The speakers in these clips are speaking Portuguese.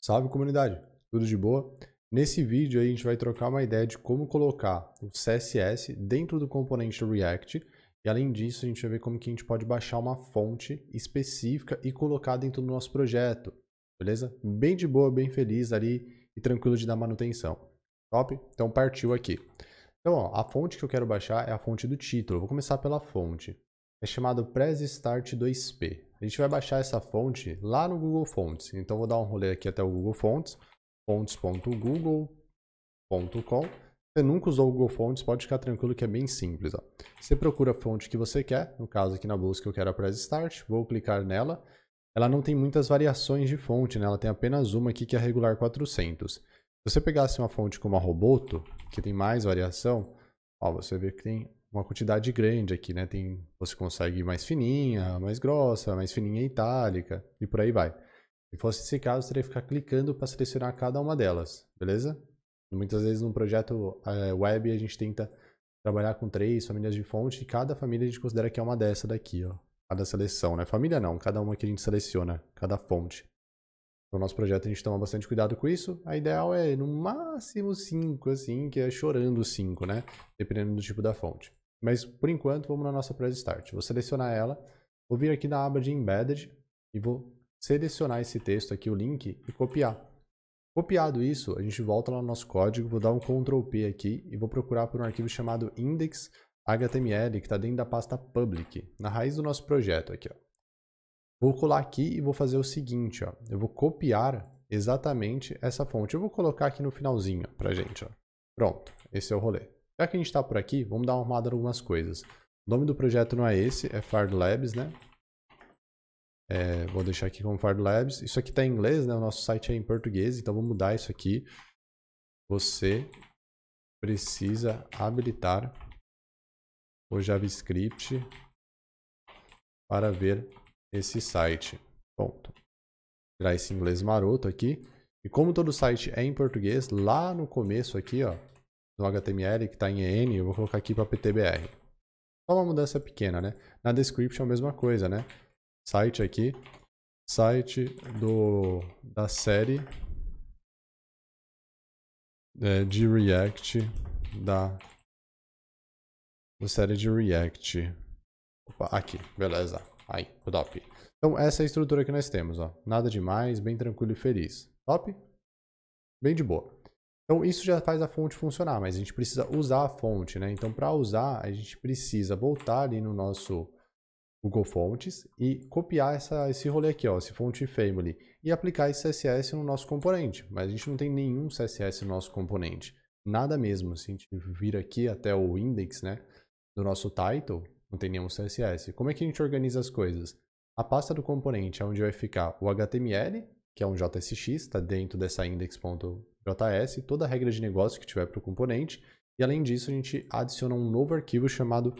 Salve comunidade, tudo de boa? Nesse vídeo a gente vai trocar uma ideia de como colocar o CSS dentro do componente React e além disso a gente vai ver como que a gente pode baixar uma fonte específica e colocar dentro do nosso projeto, beleza? Bem de boa, bem feliz ali e tranquilo de dar manutenção. Top? Então partiu aqui. Então ó, a fonte que eu quero baixar é a fonte do título, vou começar pela fonte. É chamado Press 2P, a gente vai baixar essa fonte lá no Google Fonts. Então vou dar um rolê aqui até o Google Fonts, fonts.google.com. Você nunca usou o Google Fonts, pode ficar tranquilo que é bem simples. Ó. Você procura a fonte que você quer, no caso aqui na busca eu quero a Press Start, vou clicar nela. Ela não tem muitas variações de fonte, né? ela tem apenas uma aqui que é a regular 400. Se você pegasse uma fonte como a Roboto, que tem mais variação, ó, você vê que tem uma quantidade grande aqui, né? Tem, você consegue mais fininha, mais grossa, mais fininha itálica e por aí vai. Se fosse esse caso, teria que ficar clicando para selecionar cada uma delas, beleza? Muitas vezes num projeto eh, web a gente tenta trabalhar com três famílias de fonte e cada família a gente considera que é uma dessa daqui, ó. Cada seleção, né? Família não, cada uma que a gente seleciona, cada fonte. No nosso projeto a gente toma bastante cuidado com isso. A ideal é no máximo 5, assim, que é chorando 5, né? Dependendo do tipo da fonte. Mas por enquanto, vamos na nossa press start. Vou selecionar ela, vou vir aqui na aba de embedded e vou selecionar esse texto aqui, o link, e copiar. Copiado isso, a gente volta lá no nosso código, vou dar um Ctrl P aqui e vou procurar por um arquivo chamado index.html, que está dentro da pasta public, na raiz do nosso projeto aqui. Ó. Vou colar aqui e vou fazer o seguinte, ó. eu vou copiar exatamente essa fonte. Eu vou colocar aqui no finalzinho para gente. Ó. Pronto, esse é o rolê. Já que a gente está por aqui, vamos dar uma arrumada em algumas coisas. O nome do projeto não é esse, é Fard Labs, né? É, vou deixar aqui como Fard Labs. Isso aqui está em inglês, né? O nosso site é em português, então vou mudar isso aqui. Você precisa habilitar o JavaScript para ver esse site. Ponto. Tirar esse inglês maroto aqui. E como todo o site é em português, lá no começo aqui, ó, do HTML que está em EN, eu vou colocar aqui para PTBR. Só uma mudança pequena, né? Na description é a mesma coisa, né? Site aqui, site do, da série é, de React da, da série de React. Opa, aqui, beleza. Aí, top. Então essa é a estrutura que nós temos, ó. Nada demais, bem tranquilo e feliz. Top? Bem de boa. Então isso já faz a fonte funcionar, mas a gente precisa usar a fonte, né? Então para usar, a gente precisa voltar ali no nosso Google Fontes e copiar essa, esse rolê aqui, ó, esse fonte family, e aplicar esse CSS no nosso componente. Mas a gente não tem nenhum CSS no nosso componente, nada mesmo. Se a gente vir aqui até o index, né, do nosso title, não tem nenhum CSS. Como é que a gente organiza as coisas? A pasta do componente é onde vai ficar o HTML, que é um JSX, está dentro dessa index JS, toda a regra de negócio que tiver para o componente. E além disso, a gente adiciona um novo arquivo chamado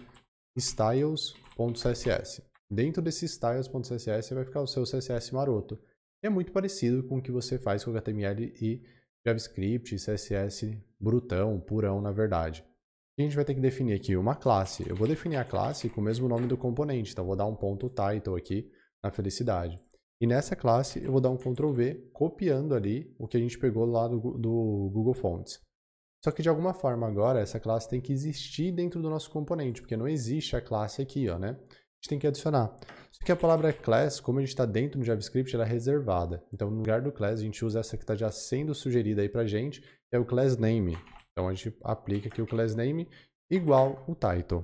styles.css. Dentro desse styles.css vai ficar o seu CSS maroto. É muito parecido com o que você faz com HTML e JavaScript, CSS brutão, purão, na verdade. A gente vai ter que definir aqui uma classe. Eu vou definir a classe com o mesmo nome do componente, então vou dar um ponto title aqui na felicidade. E nessa classe eu vou dar um Ctrl V, copiando ali o que a gente pegou lá do, do Google Fonts. Só que de alguma forma agora essa classe tem que existir dentro do nosso componente, porque não existe a classe aqui, ó, né? A gente tem que adicionar. Só que a palavra class, como a gente está dentro do JavaScript, ela é reservada. Então, no lugar do class, a gente usa essa que está já sendo sugerida aí para gente, que é o class name. Então, a gente aplica aqui o class name igual o title.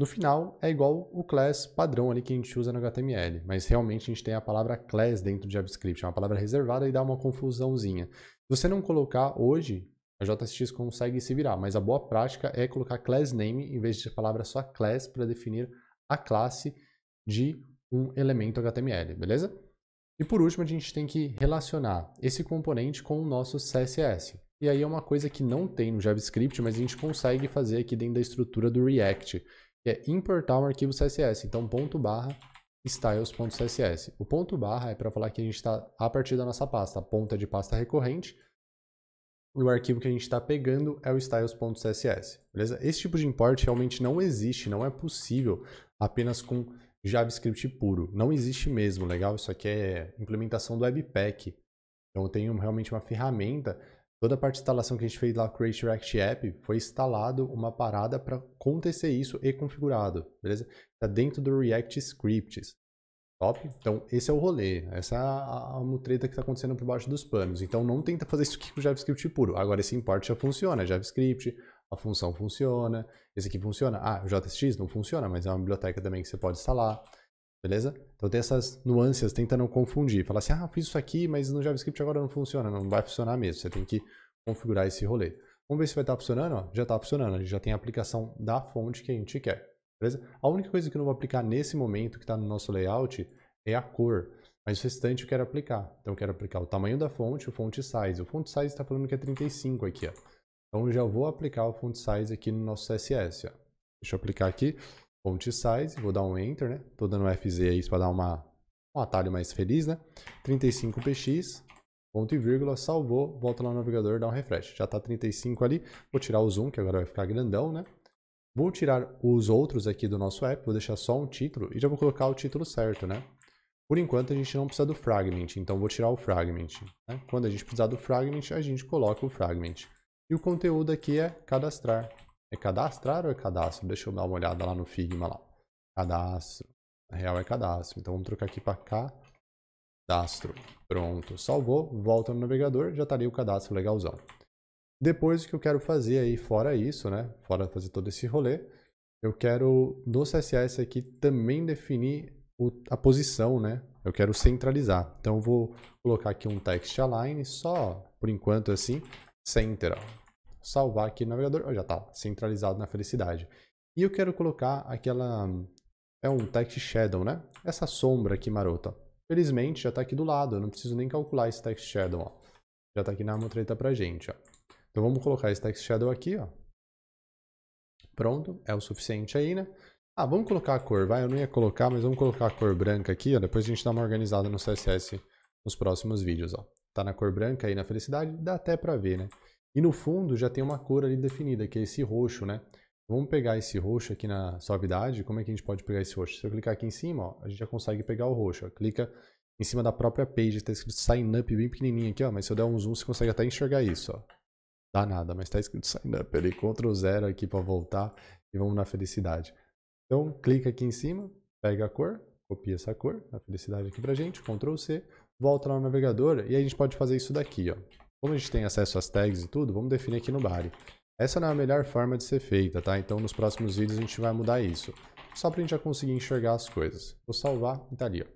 No final, é igual o class padrão ali que a gente usa no HTML, mas realmente a gente tem a palavra class dentro do JavaScript, é uma palavra reservada e dá uma confusãozinha. Se você não colocar hoje, a JSX consegue se virar, mas a boa prática é colocar class name em vez de palavra só class para definir a classe de um elemento HTML, beleza? E por último, a gente tem que relacionar esse componente com o nosso CSS. E aí é uma coisa que não tem no JavaScript, mas a gente consegue fazer aqui dentro da estrutura do React que é importar um arquivo CSS. Então, ponto barra styles.css. O ponto barra é para falar que a gente está a partir da nossa pasta, a ponta de pasta recorrente. E o arquivo que a gente está pegando é o styles.css. Beleza? Esse tipo de import realmente não existe, não é possível apenas com JavaScript puro. Não existe mesmo, legal? Isso aqui é implementação do Webpack. Então eu tenho realmente uma ferramenta toda a parte de instalação que a gente fez lá com o Create React App, foi instalado uma parada para acontecer isso e configurado, beleza? Está dentro do React Scripts. Top? Então, esse é o rolê. Essa é a, a mutreta que está acontecendo por baixo dos panos. Então, não tenta fazer isso aqui com JavaScript puro. Agora, esse import já funciona. JavaScript, a função funciona. Esse aqui funciona. Ah, o JSX não funciona, mas é uma biblioteca também que você pode instalar. Beleza? Então tem essas nuances, tenta não confundir. Falar assim, ah, fiz isso aqui, mas no JavaScript agora não funciona. Não vai funcionar mesmo. Você tem que configurar esse rolê. Vamos ver se vai estar tá funcionando? já está funcionando. A gente já tem a aplicação da fonte que a gente quer. Beleza? A única coisa que eu não vou aplicar nesse momento que está no nosso layout é a cor. Mas o restante eu quero aplicar. Então eu quero aplicar o tamanho da fonte, o font size. O font size está falando que é 35 aqui. Ó. Então eu já vou aplicar o font size aqui no nosso CSS. Ó. Deixa eu aplicar aqui. Font size, vou dar um enter, né? Tô dando um FZ aí para dar uma, um atalho mais feliz, né? 35px, ponto e vírgula, salvou, volta lá no navegador, dá um refresh. Já tá 35 ali, vou tirar o zoom, que agora vai ficar grandão, né? Vou tirar os outros aqui do nosso app, vou deixar só um título e já vou colocar o título certo, né? Por enquanto a gente não precisa do fragment, então vou tirar o fragment. Né? Quando a gente precisar do fragment, a gente coloca o fragment. E o conteúdo aqui é cadastrar. É cadastrar ou é cadastro? Deixa eu dar uma olhada lá no Figma lá. Cadastro. Na real é cadastro. Então vamos trocar aqui para cá cadastro. Pronto, salvou, volta no navegador, já estaria tá o cadastro legalzão. Depois o que eu quero fazer aí fora isso, né? Fora fazer todo esse rolê, eu quero no CSS aqui também definir o, a posição, né? Eu quero centralizar. Então eu vou colocar aqui um text align só por enquanto assim, center, ó salvar aqui no navegador. já está centralizado na felicidade. E eu quero colocar aquela... É um text shadow, né? Essa sombra aqui marota. Felizmente já está aqui do lado, eu não preciso nem calcular esse text shadow, ó. Já está aqui na motreta pra gente, ó. Então vamos colocar esse text shadow aqui, ó. Pronto, é o suficiente aí, né? Ah, vamos colocar a cor, vai, eu não ia colocar, mas vamos colocar a cor branca aqui, ó. Depois a gente dá uma organizada no CSS nos próximos vídeos, ó. Tá na cor branca aí na felicidade, dá até pra ver, né? E no fundo já tem uma cor ali definida, que é esse roxo, né? Vamos pegar esse roxo aqui na suavidade. Como é que a gente pode pegar esse roxo? Se eu clicar aqui em cima, ó, a gente já consegue pegar o roxo. Ó. Clica em cima da própria page, está escrito Sign Up bem pequenininho aqui, ó. Mas se eu der um zoom, você consegue até enxergar isso, ó. Dá nada, mas está escrito Sign Up ali. Ctrl zero aqui para voltar e vamos na felicidade. Então, clica aqui em cima, pega a cor, copia essa cor, a felicidade aqui pra gente, Ctrl C, volta lá no navegador e a gente pode fazer isso daqui, ó. Como a gente tem acesso às tags e tudo, vamos definir aqui no body. Essa não é a melhor forma de ser feita, tá? Então nos próximos vídeos a gente vai mudar isso. Só pra gente já conseguir enxergar as coisas. Vou salvar e tá ali, ó.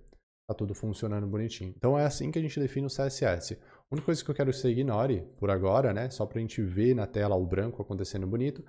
Tá tudo funcionando bonitinho. Então é assim que a gente define o CSS. A única coisa que eu quero que você ignore, por agora, né? Só pra gente ver na tela o branco acontecendo bonito,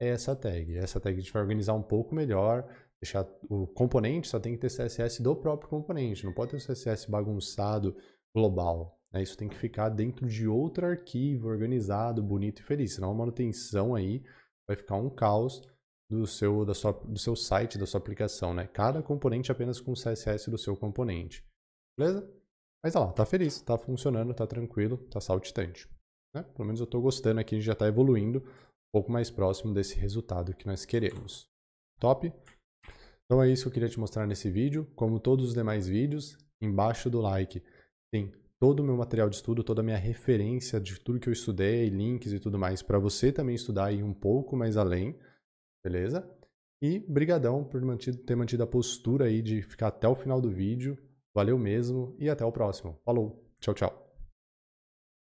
é essa tag. É essa tag a gente vai organizar um pouco melhor, deixar o componente só tem que ter CSS do próprio componente, não pode ter um CSS bagunçado global. Né? Isso tem que ficar dentro de outro arquivo, organizado, bonito e feliz. Senão a manutenção aí vai ficar um caos do seu, da sua, do seu site, da sua aplicação. Né? Cada componente apenas com o CSS do seu componente. Beleza? Mas olha lá, tá feliz, tá funcionando, tá tranquilo, tá saltitante. Né? Pelo menos eu estou gostando aqui, a gente já está evoluindo um pouco mais próximo desse resultado que nós queremos. Top? Então é isso que eu queria te mostrar nesse vídeo. Como todos os demais vídeos, embaixo do like tem todo o meu material de estudo, toda a minha referência de tudo que eu estudei, links e tudo mais, para você também estudar ir um pouco mais além, beleza? E brigadão por ter mantido a postura aí de ficar até o final do vídeo. Valeu mesmo e até o próximo. Falou, tchau, tchau.